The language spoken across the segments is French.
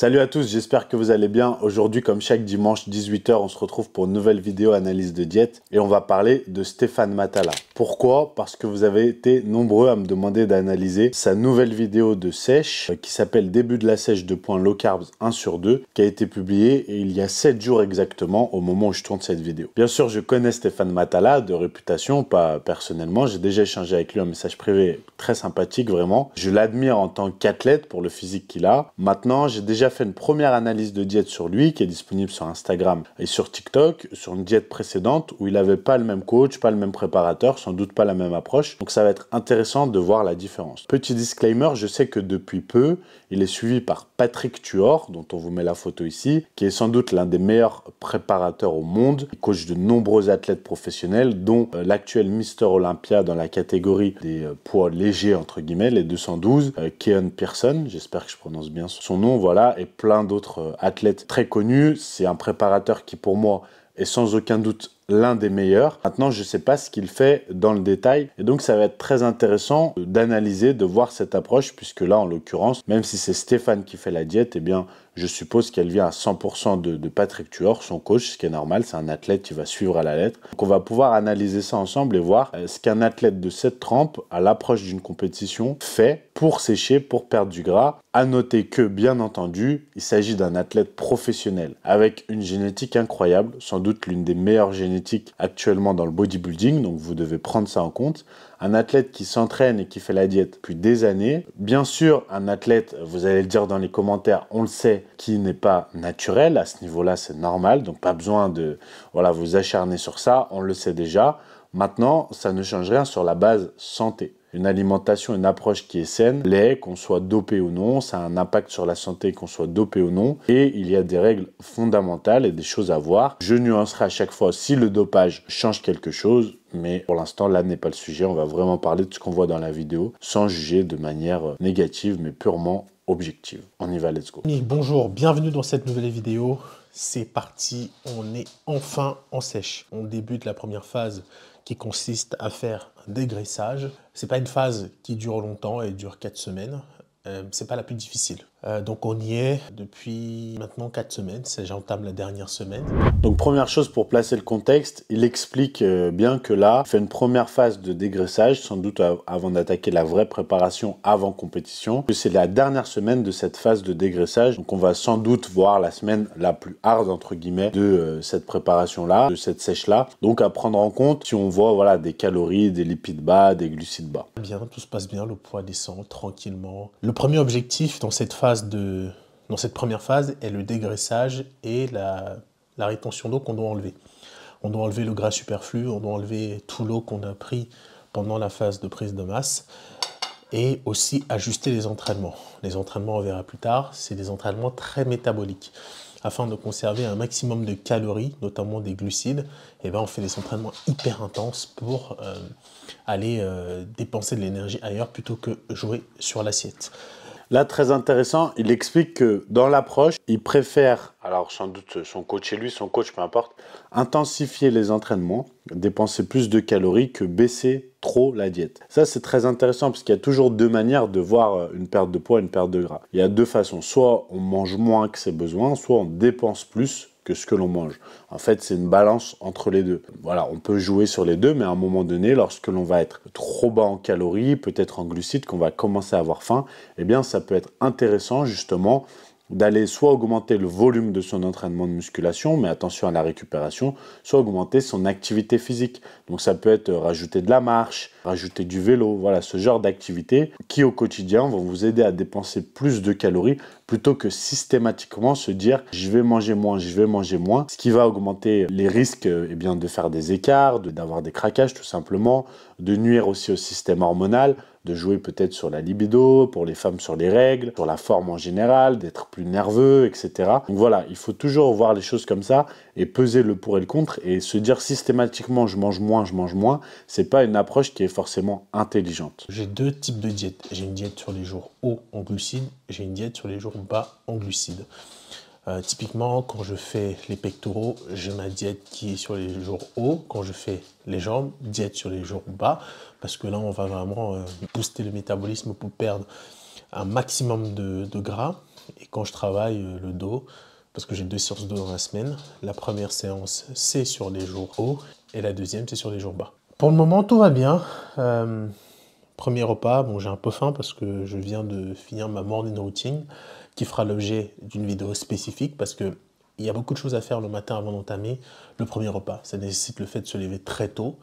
Salut à tous, j'espère que vous allez bien. Aujourd'hui, comme chaque dimanche 18h, on se retrouve pour une nouvelle vidéo analyse de diète et on va parler de Stéphane Matala. Pourquoi Parce que vous avez été nombreux à me demander d'analyser sa nouvelle vidéo de sèche euh, qui s'appelle Début de la sèche de points low carbs 1 sur 2 qui a été publiée il y a 7 jours exactement au moment où je tourne cette vidéo. Bien sûr, je connais Stéphane Matala de réputation, pas personnellement. J'ai déjà échangé avec lui un message privé très sympathique, vraiment. Je l'admire en tant qu'athlète pour le physique qu'il a. Maintenant, j'ai déjà fait une première analyse de diète sur lui qui est disponible sur Instagram et sur TikTok, sur une diète précédente où il n'avait pas le même coach, pas le même préparateur, sans doute pas la même approche. Donc ça va être intéressant de voir la différence. Petit disclaimer, je sais que depuis peu, il est suivi par Patrick Tuor, dont on vous met la photo ici, qui est sans doute l'un des meilleurs préparateurs au monde, il coach de nombreux athlètes professionnels, dont euh, l'actuel Mister Olympia dans la catégorie des euh, poids légers, entre guillemets, les 212, euh, Keon Pearson, j'espère que je prononce bien son nom, voilà, et plein d'autres euh, athlètes très connus. C'est un préparateur qui, pour moi, est sans aucun doute l'un des meilleurs. Maintenant, je ne sais pas ce qu'il fait dans le détail. Et donc, ça va être très intéressant d'analyser, de voir cette approche, puisque là, en l'occurrence, même si c'est Stéphane qui fait la diète, eh bien, je suppose qu'elle vient à 100% de, Patrick Tuor, son coach, ce qui est normal, c'est un athlète qui va suivre à la lettre. Donc on va pouvoir analyser ça ensemble et voir euh, ce qu'un athlète de cette trempe, à l'approche d'une compétition, fait pour sécher, pour perdre du gras. À noter que, bien entendu, il s'agit d'un athlète professionnel, avec une génétique incroyable, sans doute l'une des meilleures génétiques actuellement dans le bodybuilding, donc vous devez prendre ça en compte. Un athlète qui s'entraîne et qui fait la diète depuis des années, bien sûr, un athlète, vous allez le dire dans les commentaires, on le sait, qui n'est pas naturel, à ce niveau-là, c'est normal, donc pas besoin de voilà, vous acharner sur ça, on le sait déjà. Maintenant, ça ne change rien sur la base santé une alimentation, une approche qui est saine, l'est, qu'on soit dopé ou non, ça a un impact sur la santé, qu'on soit dopé ou non, et il y a des règles fondamentales et des choses à voir. Je nuancerai à chaque fois si le dopage change quelque chose, mais pour l'instant là n'est pas le sujet, on va vraiment parler de ce qu'on voit dans la vidéo, sans juger de manière euh, négative, mais purement objective. On y va, let's go. Bonjour, bienvenue dans cette nouvelle vidéo c'est parti, on est enfin en sèche. On débute la première phase qui consiste à faire un dégraissage. C'est pas une phase qui dure longtemps, elle dure 4 semaines. Euh, Ce n'est pas la plus difficile. Euh, donc on y est depuis maintenant 4 semaines, j'entame la dernière semaine. Donc première chose pour placer le contexte, il explique euh, bien que là, il fait une première phase de dégraissage, sans doute avant d'attaquer la vraie préparation avant compétition, que c'est la dernière semaine de cette phase de dégraissage, donc on va sans doute voir la semaine la plus hard entre guillemets de euh, cette préparation-là, de cette sèche-là, donc à prendre en compte si on voit voilà, des calories, des lipides bas, des glucides bas. Bien, tout se passe bien, le poids descend tranquillement. Le premier objectif dans cette phase, de, dans cette première phase est le dégraissage et la, rétention d'eau qu'on doit enlever. On doit enlever le gras superflu, on doit enlever tout l'eau qu'on a pris pendant la phase de prise de masse et aussi ajuster les entraînements. Les entraînements, on verra plus tard, c'est des entraînements très métaboliques. Afin de conserver un maximum de calories, notamment des glucides, et eh ben on fait des entraînements hyper intenses pour euh, aller euh, dépenser de l'énergie ailleurs plutôt que jouer sur l'assiette. Là, très intéressant, il explique que dans l'approche, il préfère, alors sans doute son coach et lui, son coach, peu importe, intensifier les entraînements, dépenser plus de calories que baisser trop la diète. Ça, c'est très intéressant parce qu'il y a toujours deux manières de voir euh, une perte de poids, une perte de gras. Il y a deux façons. Soit on mange moins que ses besoins, soit on dépense plus que ce que l'on mange. En fait, c'est une balance entre les deux. Voilà, on peut jouer sur les deux, mais à un moment donné, lorsque l'on va être trop bas en calories, peut-être en glucides, qu'on va commencer à avoir faim, eh bien, ça peut être intéressant justement d'aller soit augmenter le volume de son entraînement de musculation, mais attention à la récupération, soit augmenter son activité physique. Donc ça peut être rajouter de la marche, rajouter du vélo, voilà, ce genre d'activités qui au quotidien vont vous aider à dépenser plus de calories plutôt que systématiquement se dire je vais manger moins, je vais manger moins, ce qui va augmenter les risques et eh bien, de faire des écarts, d'avoir des craquages tout simplement, de nuire aussi au système hormonal, de jouer peut-être sur la libido, pour les femmes sur les règles, sur la forme en général, d'être plus nerveux, etc. Donc voilà, il faut toujours voir les choses comme ça et peser le pour et le contre et se dire systématiquement je mange moins, je mange moins, c'est pas une approche qui est forcément intelligente. J'ai deux types de diètes. J'ai une diète sur les jours hauts en glucides, j'ai une diète sur les jours bas en glucides. Euh, typiquement, quand je fais les pectoraux, j'ai ma diète qui est sur les jours hauts. Quand je fais les jambes, diète sur les jours bas. Parce que là, on va vraiment euh, booster le métabolisme pour perdre un maximum de, gras. Et quand je travaille euh, le dos, parce que j'ai deux séances de dans la semaine, la première séance, c'est sur les jours hauts. Et la deuxième, c'est sur les jours bas. Pour le moment, tout va bien. Euh, premier repas, bon, j'ai un peu faim parce que je viens de finir ma morning routine qui fera l'objet d'une vidéo spécifique parce que il y a beaucoup de choses à faire le matin avant d'entamer le premier repas. Ça nécessite le fait de se lever très tôt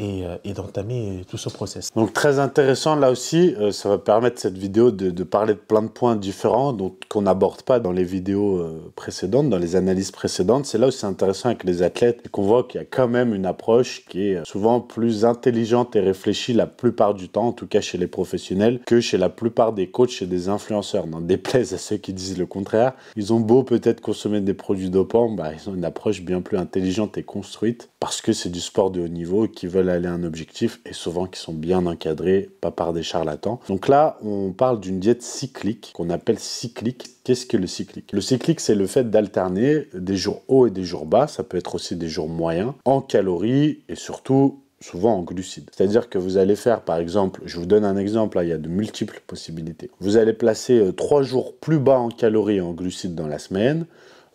euh, et, d'entamer tout ce process. Donc très intéressant là aussi, euh, ça va permettre cette vidéo de, parler de plein de points différents qu'on n'aborde pas dans les vidéos euh, précédentes, dans les analyses précédentes. C'est là où c'est intéressant avec les athlètes et qu'on voit qu'il y a quand même une approche qui est souvent plus intelligente et réfléchie la plupart du temps, en tout cas chez les professionnels, que chez la plupart des coachs et des influenceurs. N'en déplaise à ceux qui disent le contraire, ils ont beau peut-être consommer des produits dopants, bah, ils ont une approche bien plus intelligente et construite parce que c'est du sport de haut niveau qui veulent aller à un objectif et souvent qui sont bien encadrés, pas par des charlatans. Donc là, on parle d'une diète cyclique qu'on appelle cyclique. Qu'est-ce que le cyclique Le cyclique, c'est le fait d'alterner des jours hauts et des jours bas, ça peut être aussi des jours moyens, en calories et surtout souvent en glucides. C'est-à-dire que vous allez faire, par exemple, je vous donne un exemple, là, il y a de multiples possibilités. Vous allez placer euh, trois jours plus bas en calories et en glucides dans la semaine,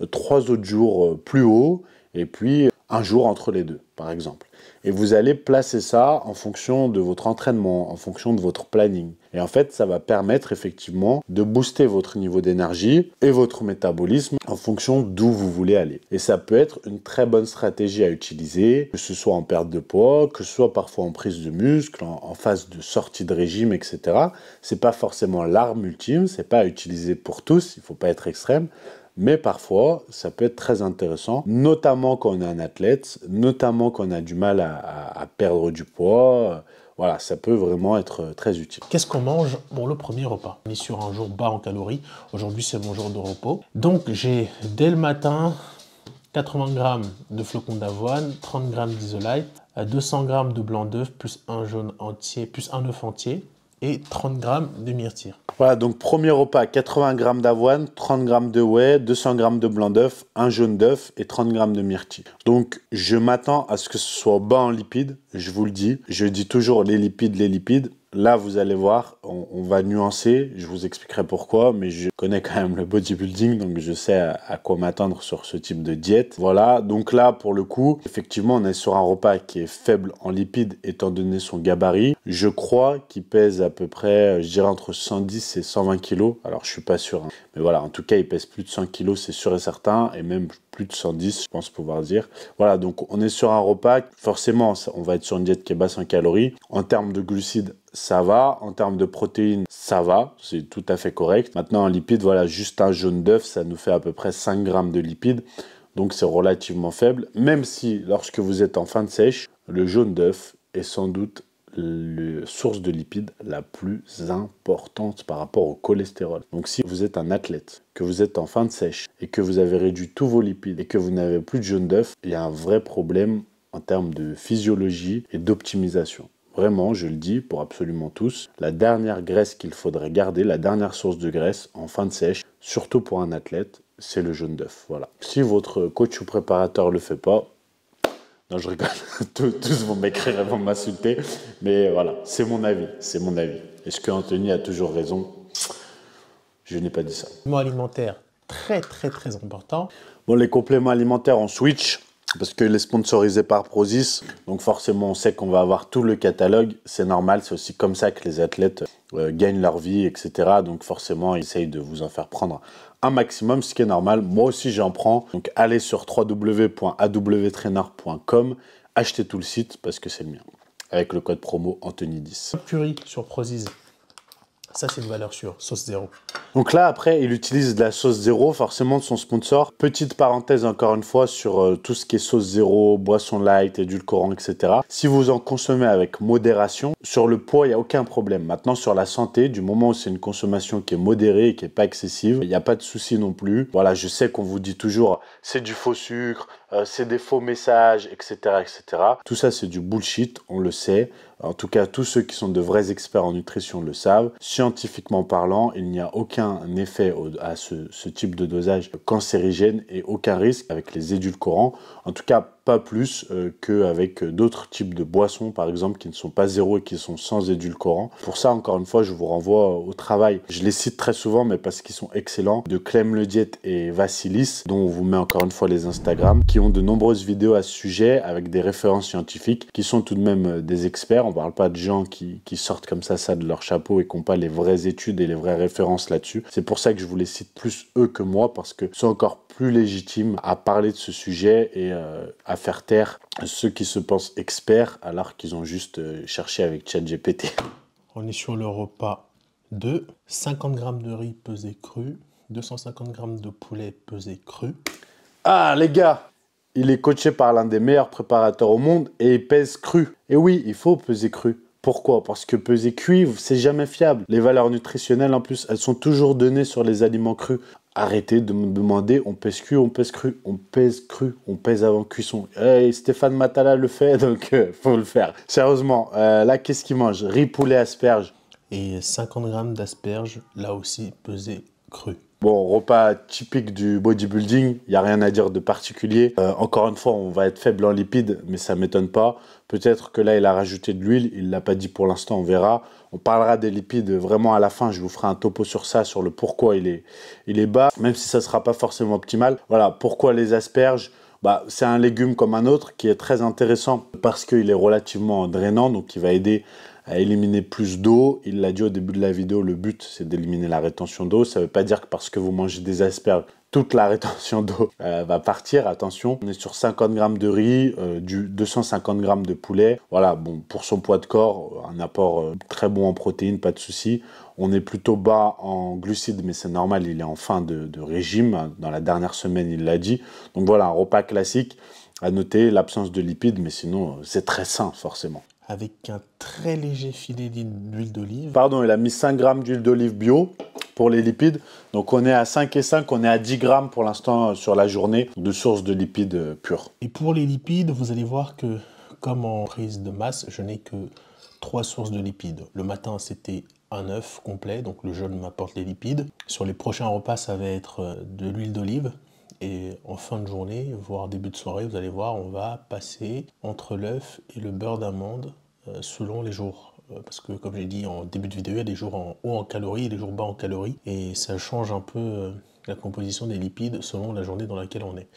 euh, trois autres jours euh, plus hauts, et puis un jour entre les deux, par exemple et vous allez placer ça en fonction de votre entraînement, en fonction de votre planning. Et en fait, ça va permettre effectivement de booster votre niveau d'énergie et votre métabolisme en fonction d'où vous voulez aller. Et ça peut être une très bonne stratégie à utiliser, que ce soit en perte de poids, que ce soit parfois en prise de muscle, en, phase de sortie de régime, etc. Ce n'est pas forcément l'arme ultime, ce n'est pas à utiliser pour tous, il faut pas être extrême, mais parfois, ça peut être très intéressant, notamment quand on est un athlète, notamment quand on a du mal à, perdre du poids. Voilà, ça peut vraiment être euh, très utile. Qu'est-ce qu'on mange pour le premier repas On est sur un jour bas en calories. Aujourd'hui, c'est mon jour de repos. Donc, j'ai dès le matin 80 g de flocons d'avoine, 30 g d'isolite, 200 g de blanc d'œuf, plus un jaune entier, plus un œuf entier, et 30 g de myrtille. Voilà, donc premier repas, 80 g d'avoine, 30 g de whey, 200 g de blanc d'œuf, un jaune d'œuf et 30 g de myrtille. Donc je m'attends à ce que ce soit bas en lipides, je vous le dis. Je dis toujours les lipides, les lipides. Là, vous allez voir, on, va nuancer, je vous expliquerai pourquoi, mais je connais quand même le bodybuilding, donc je sais à, quoi m'attendre sur ce type de diète. Voilà, donc là, pour le coup, effectivement, on est sur un repas qui est faible en lipides étant donné son gabarit. Je crois qu'il pèse à peu près, je dirais entre 110 et 120 kg. Alors, je suis pas sûr, hein. mais voilà, en tout cas, il pèse plus de 100 kg, c'est sûr et certain, et même plus de 110, je pense pouvoir dire. Voilà, donc on est sur un repas, forcément, on va être sur une diète qui est basse en calories. En termes de glucides, ça va. En termes de protéines, ça va. C'est tout à fait correct. Maintenant, en lipides, voilà, juste un jaune d'œuf, ça nous fait à peu près 5 grammes de lipides. Donc c'est relativement faible, même si lorsque vous êtes en fin de sèche, le jaune d'œuf est sans doute la source de lipides la plus importante par rapport au cholestérol. Donc si vous êtes un athlète, que vous êtes en fin de sèche et que vous avez réduit tous vos lipides et que vous n'avez plus de jaune d'œuf, il y a un vrai problème en termes de physiologie et d'optimisation. Vraiment, je le dis pour absolument tous, la dernière graisse qu'il faudrait garder, la dernière source de graisse en fin de sèche, surtout pour un athlète, c'est le jaune d'œuf. Voilà. Si votre coach ou préparateur le fait pas, non, je rigole. Tous vont m'écrire et vont m'insulter. Mais euh, voilà, c'est mon avis. C'est mon avis. Est-ce qu'Anthony a toujours raison Je n'ai pas dit ça. Compléments alimentaire, très très très important. Bon, les compléments alimentaires, on switch parce qu'il est sponsorisé par Prozis. Donc forcément, on sait qu'on va avoir tout le catalogue. C'est normal, c'est aussi comme ça que les athlètes euh, gagnent leur vie, etc. Donc forcément, ils essayent de vous en faire prendre un maximum, ce qui est normal. Moi aussi, j'en prends. Donc, allez sur www.awtrainer.com. achetez tout le site parce que c'est le mien. Avec le code promo Anthony10. sur ça, c'est une valeur sûre, sauce zéro. Donc là, après, il utilise de la sauce zéro, forcément de son sponsor. Petite parenthèse, encore une fois, sur euh, tout ce qui est sauce zéro, boisson light, édulcorant, etc. Si vous en consommez avec modération, sur le poids, il n'y a aucun problème. Maintenant, sur la santé, du moment où c'est une consommation qui est modérée et qui n'est pas excessive, il n'y a pas de souci non plus. Voilà, je sais qu'on vous dit toujours, c'est du faux sucre, euh, c'est des faux messages, etc., etc. Tout ça, c'est du bullshit, on le sait. En tout cas, tous ceux qui sont de vrais experts en nutrition le savent. Scientifiquement parlant, il n'y a aucun effet à ce, type de dosage cancérigène et aucun risque avec les édulcorants. En tout cas, pas plus euh, qu'avec d'autres types de boissons, par exemple, qui ne sont pas zéro et qui sont sans édulcorant. Pour ça, encore une fois, je vous renvoie au travail. Je les cite très souvent, mais parce qu'ils sont excellents, de Clem Le Diet et Vasilis, dont on vous met encore une fois les Instagram, qui ont de nombreuses vidéos à ce sujet avec des références scientifiques, qui sont tout de même euh, des experts. On parle pas de gens qui, sortent comme ça, ça de leur chapeau et qui n'ont pas les vraies études et les vraies références là-dessus. C'est pour ça que je vous les cite plus eux que moi, parce que sont encore plus légitimes à parler de ce sujet et euh, à faire taire ceux qui se pensent experts alors qu'ils ont juste euh, cherché avec ChatGPT. On est sur le repas 2. 50 g de riz pesé cru, 250 g de poulet pesé cru. Ah les gars, il est coaché par l'un des meilleurs préparateurs au monde et il pèse cru. Et oui, il faut peser cru. Pourquoi Parce que peser cuivre, c'est jamais fiable. Les valeurs nutritionnelles, en plus, elles sont toujours données sur les aliments crus. Arrêtez de me demander, on pèse cru, on pèse cru, on pèse cru, on pèse avant cuisson. Hey, Stéphane Matala le fait, donc euh, faut le faire. Sérieusement, euh, là, qu'est-ce qu'il mange Riz, poulet, asperges. Et 50 grammes d'asperges, là aussi pesé cru. Bon, repas typique du bodybuilding, il n'y a rien à dire de particulier. Euh, encore une fois, on va être faible en lipides, mais ça m'étonne pas. Peut-être que là, il a rajouté de l'huile, il ne l'a pas dit pour l'instant, on verra. On parlera des lipides vraiment à la fin, je vous ferai un topo sur ça, sur le pourquoi il est, il est bas, même si ça ne sera pas forcément optimal. Voilà, pourquoi les asperges bah, c'est un légume comme un autre qui est très intéressant parce qu'il est relativement drainant, donc il va aider à éliminer plus d'eau. Il l'a dit au début de la vidéo, le but c'est d'éliminer la rétention d'eau. Ça ne veut pas dire que parce que vous mangez des asperges, toute la rétention d'eau euh, va partir. Attention, on est sur 50 grammes de riz, euh, du 250 grammes de poulet. Voilà, bon, pour son poids de corps, un apport euh, très bon en protéines, pas de souci. On est plutôt bas en glucides, mais c'est normal, il est en fin de, de régime. Dans la dernière semaine, il l'a dit. Donc voilà, un repas classique. À noter l'absence de lipides, mais sinon, c'est très sain, forcément avec un très léger filet d'huile d'olive. Pardon, il a mis 5 grammes d'huile d'olive bio pour les lipides. Donc on est à 5 et 5, on est à 10 grammes pour l'instant euh, sur la journée de sources de lipides euh, purs. Et pour les lipides, vous allez voir que comme en prise de masse, je n'ai que trois sources de lipides. Le matin, c'était un œuf complet, donc le jeûne m'apporte les lipides. Sur les prochains repas, ça va être euh, de l'huile d'olive. Et en fin de journée, voire début de soirée, vous allez voir, on va passer entre l'œuf et le beurre d'amande euh, selon les jours. Euh, parce que comme j'ai dit en début de vidéo, il y a des jours en haut en calories et des jours bas en calories. Et ça change un peu euh, la composition des lipides selon la journée dans laquelle on est.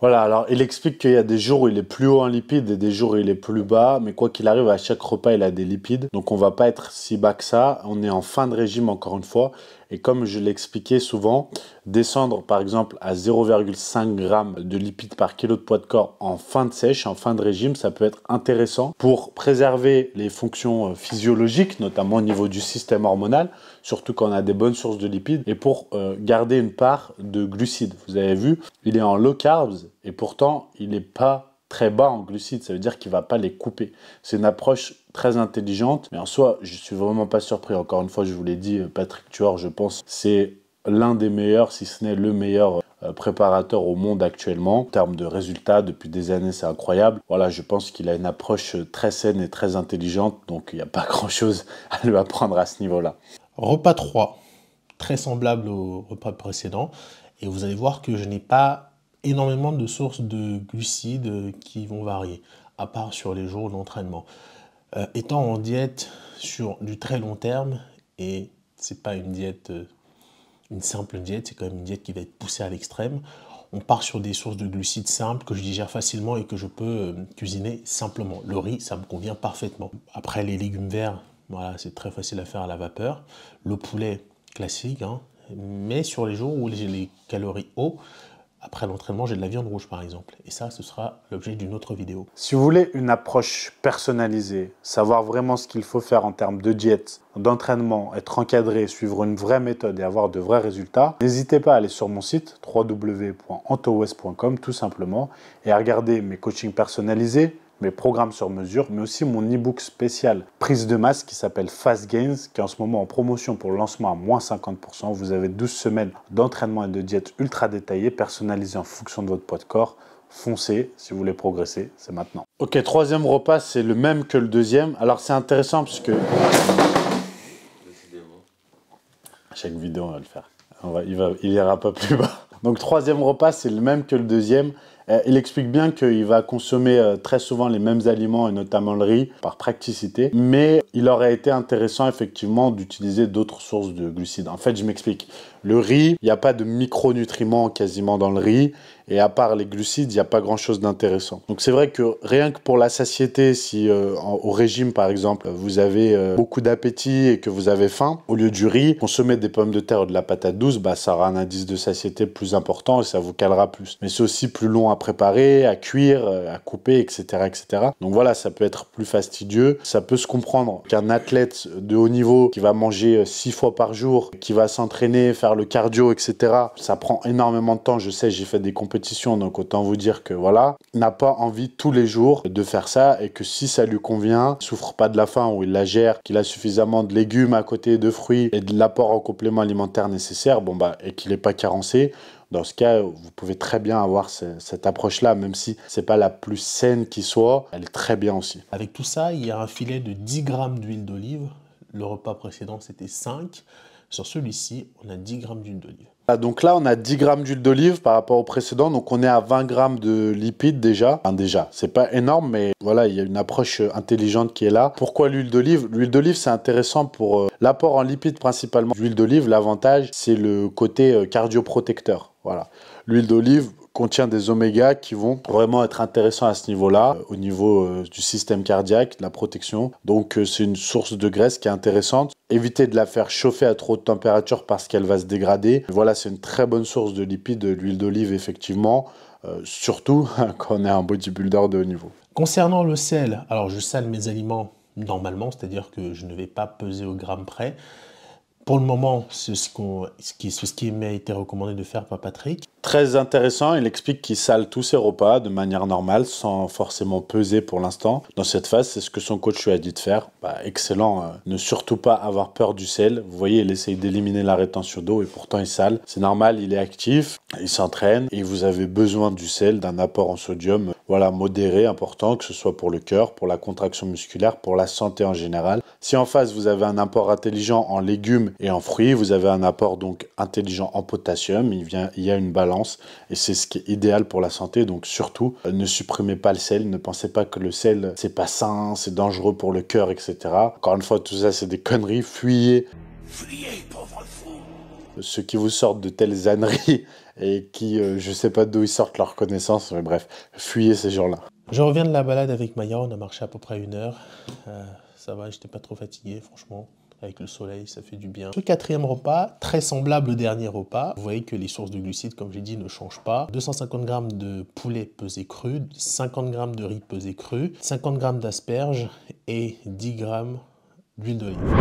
Voilà, alors il explique qu'il y a des jours où il est plus haut en lipides et des jours où il est plus bas, mais quoi qu'il arrive, à chaque repas, il a des lipides, donc on ne va pas être si bas que ça, on est en fin de régime encore une fois, et comme je l'expliquais souvent, descendre par exemple à 0,5 g de lipides par kilo de poids de corps en fin de sèche, en fin de régime, ça peut être intéressant pour préserver les fonctions euh, physiologiques, notamment au niveau du système hormonal, surtout quand on a des bonnes sources de lipides, et pour euh, garder une part de glucides. Vous avez vu, il est en low carbs, et pourtant, il n'est pas très bas en glucides, ça veut dire qu'il ne va pas les couper. C'est une approche très intelligente, mais en soi, je ne suis vraiment pas surpris. Encore une fois, je vous l'ai dit, euh, Patrick Tuor, je pense, c'est l'un des meilleurs, si ce n'est le meilleur euh, préparateur au monde actuellement. En termes de résultats, depuis des années, c'est incroyable. Voilà, je pense qu'il a une approche très saine et très intelligente, donc il n'y a pas grand-chose à lui apprendre à ce niveau-là. Repas 3, très semblable au repas précédent. Et vous allez voir que je n'ai pas énormément de sources de glucides qui vont varier, à part sur les jours d'entraînement. Euh, étant en diète sur du très long terme, et c'est pas une diète, euh, une simple diète, c'est quand même une diète qui va être poussée à l'extrême, on part sur des sources de glucides simples que je digère facilement et que je peux euh, cuisiner simplement. Le riz, ça me convient parfaitement. Après, les légumes verts, voilà, c'est très facile à faire à la vapeur. Le poulet classique, hein. mais sur les jours où j'ai les calories hautes, après l'entraînement, j'ai de la viande rouge par exemple. Et ça, ce sera l'objet d'une autre vidéo. Si vous voulez une approche personnalisée, savoir vraiment ce qu'il faut faire en termes de diète, d'entraînement, être encadré, suivre une vraie méthode et avoir de vrais résultats, n'hésitez pas à aller sur mon site www.antowest.com tout simplement et à regarder mes coachings personnalisés, mes programmes sur mesure, mais aussi mon e-book spécial prise de masse qui s'appelle Fast Gains, qui est en ce moment en promotion pour le lancement à moins 50%. Vous avez 12 semaines d'entraînement et de diète ultra détaillées, personnalisées en fonction de votre poids de corps. Foncez, si vous voulez progresser, c'est maintenant. Ok, troisième repas, c'est le même que le deuxième. Alors c'est intéressant parce que... chaque vidéo, on va le faire. il, va, il ira pas plus bas. Donc troisième repas, c'est le même que le deuxième. Euh, il explique bien qu'il va consommer euh, très souvent les mêmes aliments et notamment le riz par practicité, mais il aurait été intéressant effectivement d'utiliser d'autres sources de glucides. En fait, je m'explique. Le riz, il n'y a pas de micronutriments quasiment dans le riz et à part les glucides, il n'y a pas grand-chose d'intéressant. Donc c'est vrai que rien que pour la satiété, si euh, au régime par exemple, vous avez beaucoup d'appétit et que vous avez faim, au lieu du riz, consommer des pommes de terre ou de la patate douce, bah, ça aura un indice de satiété plus important et ça vous calera plus. Mais c'est aussi plus long préparer, à cuire, euh, à couper, etc., etc. Donc voilà, ça peut être plus fastidieux. Ça peut se comprendre qu'un athlète de haut niveau qui va manger euh, six fois par jour, qui va s'entraîner, faire le cardio, etc., ça prend énormément de temps. Je sais, j'ai fait des compétitions, donc autant vous dire que voilà, n'a pas envie tous les jours de faire ça et que si ça lui convient, souffre pas de la faim ou il la gère, qu'il a suffisamment de légumes à côté, de fruits et de l'apport en complément alimentaire nécessaire, bon bah, et qu'il n'est pas carencé, dans ce cas, vous pouvez très bien avoir cette, approche-là, même si ce n'est pas la plus saine qui soit, elle est très bien aussi. Avec tout ça, il y a un filet de 10 grammes d'huile d'olive. Le repas précédent, c'était 5. Sur celui-ci, on a 10 grammes d'huile d'olive. Ah, donc là, on a 10 grammes d'huile d'olive par rapport au précédent, donc on est à 20 grammes de lipides déjà. Enfin, déjà, c'est pas énorme, mais voilà, il y a une approche intelligente qui est là. Pourquoi l'huile d'olive L'huile d'olive, c'est intéressant pour euh, l'apport en lipides principalement. L'huile d'olive, l'avantage, c'est le côté euh, cardioprotecteur. Voilà. L'huile d'olive contient des oméga qui vont vraiment être intéressants à ce niveau-là, euh, au niveau euh, du système cardiaque, de la protection. Donc euh, c'est une source de graisse qui est intéressante. Évitez de la faire chauffer à trop de température parce qu'elle va se dégrader. Voilà, c'est une très bonne source de lipides, l'huile d'olive effectivement, surtout quand on est un bodybuilder de haut niveau. Concernant le sel, alors je sale mes aliments normalement, c'est-à-dire que je ne vais pas peser au gramme près. Pour le moment, c'est ce, qui, ce qui m'a été recommandé de faire par Patrick très intéressant. Il explique qu'il sale tous ses repas de manière normale, sans forcément peser pour l'instant. Dans cette phase, c'est ce que son coach lui a dit de faire. Bah, excellent. Euh, ne surtout pas avoir peur du sel. Vous voyez, il essaye d'éliminer la rétention d'eau et pourtant il sale. C'est normal, il est actif, il s'entraîne et vous avez besoin du sel, d'un apport en sodium, euh, voilà, modéré, important, que ce soit pour le cœur, pour la contraction musculaire, pour la santé en général. Si en face vous avez un apport intelligent en légumes et en fruits, vous avez un apport donc intelligent en potassium, il, vient, il y a une balance et c'est ce qui est idéal pour la santé. Donc surtout, euh, ne supprimez pas le sel, ne pensez pas que le sel c'est pas sain, c'est dangereux pour le cœur, etc. Encore une fois, tout ça c'est des conneries. Fuyez. Fuyez, pauvre fou. Ceux qui vous sortent de telles âneries et qui, euh, je sais pas d'où ils sortent leur connaissance, mais bref, fuyez ces gens-là. Je reviens de la balade avec Maya, on a marché à peu près une heure. Euh, ça va, j'étais pas trop fatigué, franchement avec le soleil, ça fait du bien. Ce quatrième repas, très semblable au dernier repas, vous voyez que les sources de glucides, comme j'ai dit, ne changent pas. 250 g de poulet pesé cru, 50 g de riz pesé cru, 50 g d'asperges et 10 g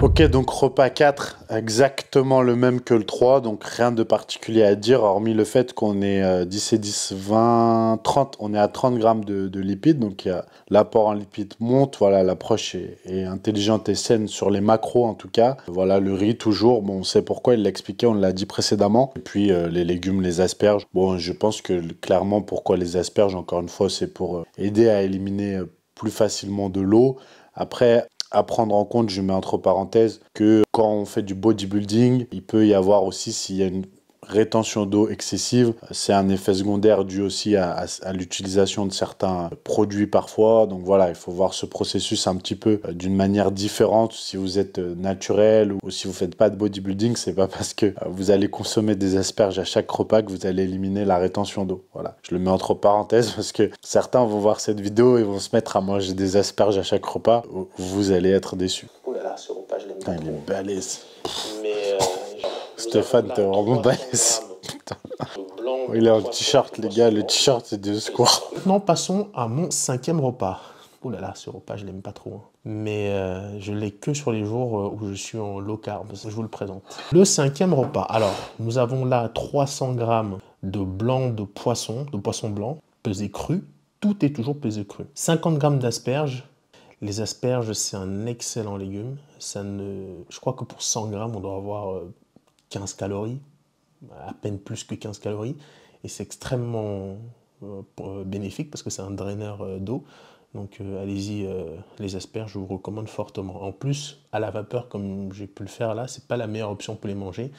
Ok, donc repas 4, exactement le même que le 3, donc rien de particulier à dire, hormis le fait qu'on est 10 euh, et 10, 20, 30, on est à 30 grammes de, lipides, donc l'apport en lipides monte, voilà, l'approche est, intelligente et saine sur les macros en tout cas. Voilà, le riz toujours, bon, on sait pourquoi, il l'a expliqué, on l'a dit précédemment. Et puis euh, les légumes, les asperges, bon, je pense que clairement pourquoi les asperges, encore une fois, c'est pour euh, aider à éliminer plus facilement de l'eau. Après, à prendre en compte, je mets entre parenthèses, que quand on fait du bodybuilding, il peut y avoir aussi, s'il y a une rétention d'eau excessive. C'est un effet secondaire dû aussi à, l'utilisation de certains produits parfois. Donc voilà, il faut voir ce processus un petit peu euh, d'une manière différente. Si vous êtes euh, naturel ou si vous ne faites pas de bodybuilding, c'est pas parce que euh, vous allez consommer des asperges à chaque repas que vous allez éliminer la rétention d'eau. Voilà, je le mets entre parenthèses parce que certains vont voir cette vidéo et vont se mettre à manger des asperges à chaque repas. Vous allez être déçus. Oh ce repas, je l'aime il est balèze. Stéphane, t'es vraiment balèze. Il est en t-shirt, les gars, le t-shirt c'est de square. Maintenant, passons à mon cinquième repas. Ouh là là, ce repas, je l'aime pas trop. Hein. Mais euh, je l'ai que sur les jours euh, où je suis en low carb. Je vous le présente. Le cinquième repas. Alors, nous avons là 300 grammes de blanc de poisson, de poisson blanc, pesé cru. Tout est toujours pesé cru. 50 grammes d'asperges. Les asperges, c'est un excellent légume. Ça ne... Je crois que pour 100 grammes, on doit avoir euh, 15 calories, à peine plus que 15 calories, et c'est extrêmement euh, euh, bénéfique parce que c'est un draineur euh, d'eau. Donc allez-y les asperges, je vous recommande fortement. En plus, à la vapeur, comme j'ai pu le faire là, c'est pas la meilleure option pour les manger.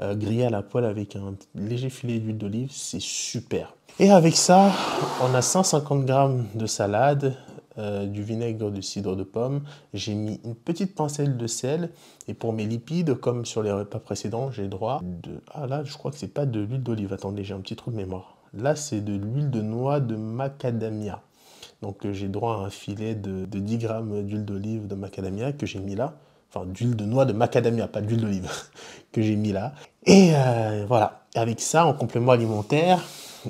grillé à la poêle avec un léger filet d'huile d'olive, c'est super. Et avec ça, on a 150 g de salade, euh, du vinaigre du cidre de pomme, j'ai mis une petite pincelle de sel et pour mes lipides, comme sur les repas précédents, j'ai droit de... Ah là, je crois que c'est pas de l'huile d'olive, attendez, j'ai un petit trou de mémoire. Là, c'est de l'huile de noix de macadamia. Donc euh, j'ai droit à un filet de, 10 grammes d'huile d'olive de macadamia que j'ai mis là. Enfin, d'huile de noix de macadamia, pas d'huile d'olive, que j'ai mis là. Et euh, voilà, avec ça, en complément alimentaire,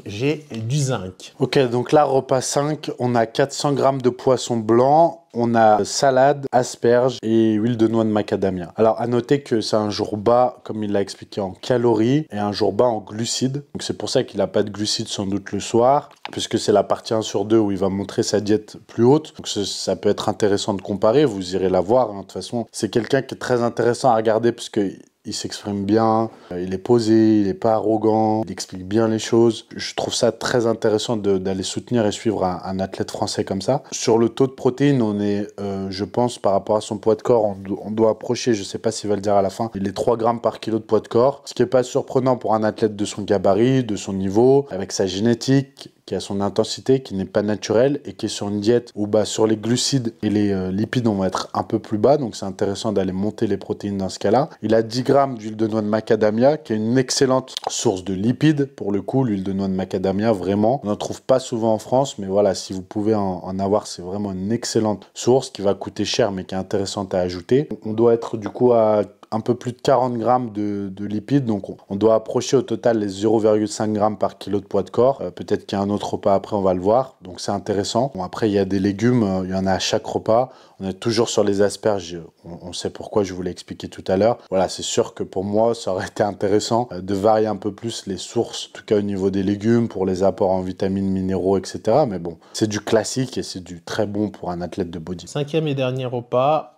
j'ai du zinc. Ok, donc là, repas 5, on a 400 grammes de poisson blanc, on a salade, asperges et huile de noix de macadamia. Alors à noter que c'est un jour bas, comme il l'a expliqué, en calories et un jour bas en glucides. Donc c'est pour ça qu'il n'a pas de glucides sans doute le soir, puisque c'est la partie 1 sur 2 où il va montrer sa diète plus haute. Donc ça peut être intéressant de comparer, vous irez la voir. Hein. De toute façon, c'est quelqu'un qui est très intéressant à regarder, puisque il s'exprime bien, euh, il est posé, il n'est pas arrogant, il explique bien les choses. Je trouve ça très intéressant d'aller soutenir et suivre un, athlète français comme ça. Sur le taux de protéines, on est, euh, je pense, par rapport à son poids de corps, on, on doit approcher, je ne sais pas s'il va le dire à la fin, les 3 grammes par kilo de poids de corps, ce qui n'est pas surprenant pour un athlète de son gabarit, de son niveau, avec sa génétique, qui a son intensité, qui n'est pas naturelle et qui est sur une diète où bah, sur les glucides et les euh, lipides, on va être un peu plus bas. Donc c'est intéressant d'aller monter les protéines dans ce cas-là. Il a 10 grammes d'huile de noix de macadamia, qui est une excellente source de lipides. Pour le coup, l'huile de noix de macadamia, vraiment, on n'en trouve pas souvent en France, mais voilà, si vous pouvez en avoir, c'est vraiment une excellente source qui va coûter cher, mais qui est intéressante à ajouter. On doit être du coup à un peu plus de 40 grammes de, lipides. Donc on, doit approcher au total les 0,5 grammes par kilo de poids de corps. Euh, peut-être qu'il y a un autre repas après, on va le voir. Donc c'est intéressant. après, il y a des légumes, euh, il y en a à chaque repas. On est toujours sur les asperges. On, on sait pourquoi, je vous l'ai expliqué tout à l'heure. Voilà, c'est sûr que pour moi, ça aurait été intéressant euh, de varier un peu plus les sources, en tout cas au niveau des légumes, pour les apports en vitamines, minéraux, etc. Mais bon, c'est du classique et c'est du très bon pour un athlète de body. Cinquième et dernier repas,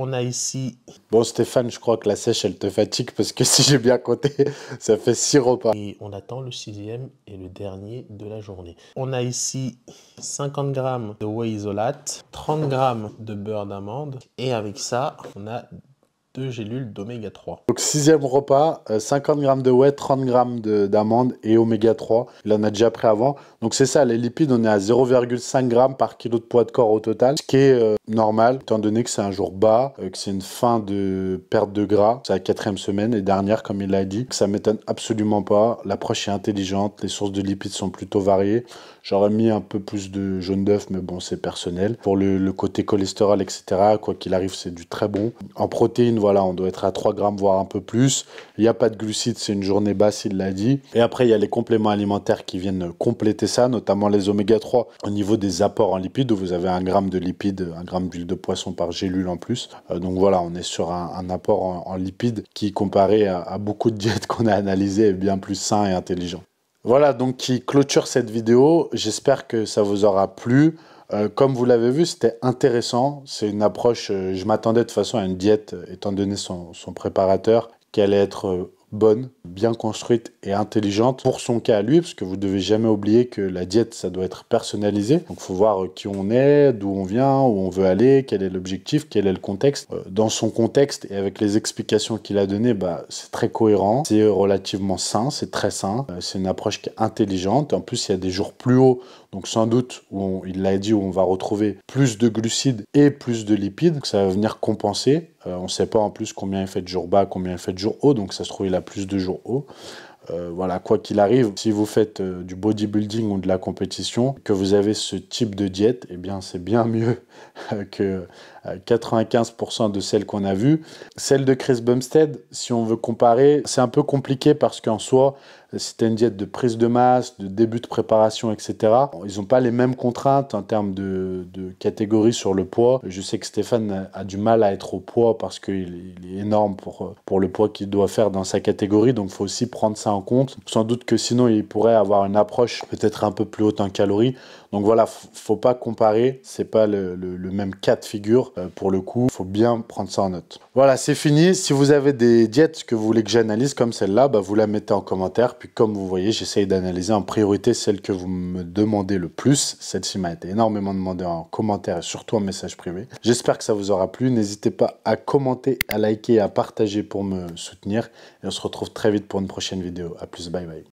on a ici. Bon, Stéphane, je crois que la sèche, elle te fatigue parce que si j'ai bien compté, ça fait six repas. Et on attend le sixième et le dernier de la journée. On a ici 50 grammes de whey isolate, 30 g de beurre d'amande. Et avec ça, on a deux gélules d'oméga 3. Donc sixième repas, 50 euh, grammes de whey, 30 g d'amandes et oméga 3. Il en a déjà pris avant. Donc c'est ça, les lipides, on est à 0,5 g par kilo de poids de corps au total, ce qui est euh, normal, étant donné que c'est un jour bas, euh, que c'est une fin de perte de gras, c'est la quatrième semaine et dernière, comme il l'a dit, que ça m'étonne absolument pas. L'approche est intelligente, les sources de lipides sont plutôt variées. J'aurais mis un peu plus de jaune d'œuf, mais bon, c'est personnel. Pour le, côté cholestérol, etc., quoi qu'il arrive, c'est du très bon. En protéines, voilà, on doit être à 3 grammes, voire un peu plus. Il n'y a pas de glucides, c'est une journée basse, il l'a dit. Et après, il y a les compléments alimentaires qui viennent compléter ça, notamment les oméga 3 au niveau des apports en lipides, où vous avez un gramme de lipides, un gramme d'huile de poisson par gélule en plus. Euh, donc voilà, on est sur un, apport en, lipides qui, comparé à, à beaucoup de diètes qu'on a analysées, est bien plus sain et intelligent. Voilà donc qui clôture cette vidéo. J'espère que ça vous aura plu. Euh, comme vous l'avez vu, c'était intéressant. C'est une approche, euh, je m'attendais de toute façon à une diète, euh, étant donné son, préparateur, qu'elle allait être bonne, bien construite et intelligente pour son cas à lui, parce que vous ne devez jamais oublier que la diète, ça doit être personnalisé. Donc, il faut voir qui on est, d'où on vient, où on veut aller, quel est l'objectif, quel est le contexte. Dans son contexte et avec les explications qu'il a données, bah, c'est très cohérent, c'est relativement sain, c'est très sain, c'est une approche intelligente. En plus, il y a des jours plus hauts donc sans doute, il l'a dit, on va retrouver plus de glucides et plus de lipides. ça va venir compenser. Euh, on ne sait pas en plus combien il fait de jours bas, combien il fait de jours haut, Donc ça se trouve, il a plus de jours haut. Euh, voilà, quoi qu'il arrive, si vous faites euh, du bodybuilding ou de la compétition, que vous avez ce type de diète, eh bien c'est bien mieux euh, que 95% euh, de celles qu'on a vues. Celle de Chris Bumstead, si on veut comparer, c'est un peu compliqué parce qu'en soi, c'était une diète de prise de masse, de début de préparation, etc. Ils n'ont pas les mêmes contraintes en termes de, de catégorie sur le poids. Je sais que Stéphane a, du mal à être au poids parce qu'il est énorme pour, pour le poids qu'il doit faire dans sa catégorie, donc il faut aussi prendre ça en compte. Sans doute que sinon, il pourrait avoir une approche peut-être un peu plus haute en calories. Donc voilà, faut pas comparer, c'est pas le, même cas de figure euh, pour le coup, faut bien prendre ça en note. Voilà, c'est fini. Si vous avez des diètes que vous voulez que j'analyse comme celle-là, bah, vous la mettez en commentaire. Puis comme vous voyez, j'essaye d'analyser en priorité celle que vous me demandez le plus. Celle-ci m'a été énormément demandée en commentaire et surtout en message privé. J'espère que ça vous aura plu. N'hésitez pas à commenter, à liker, à partager pour me soutenir. Et on se retrouve très vite pour une prochaine vidéo. A plus, bye bye.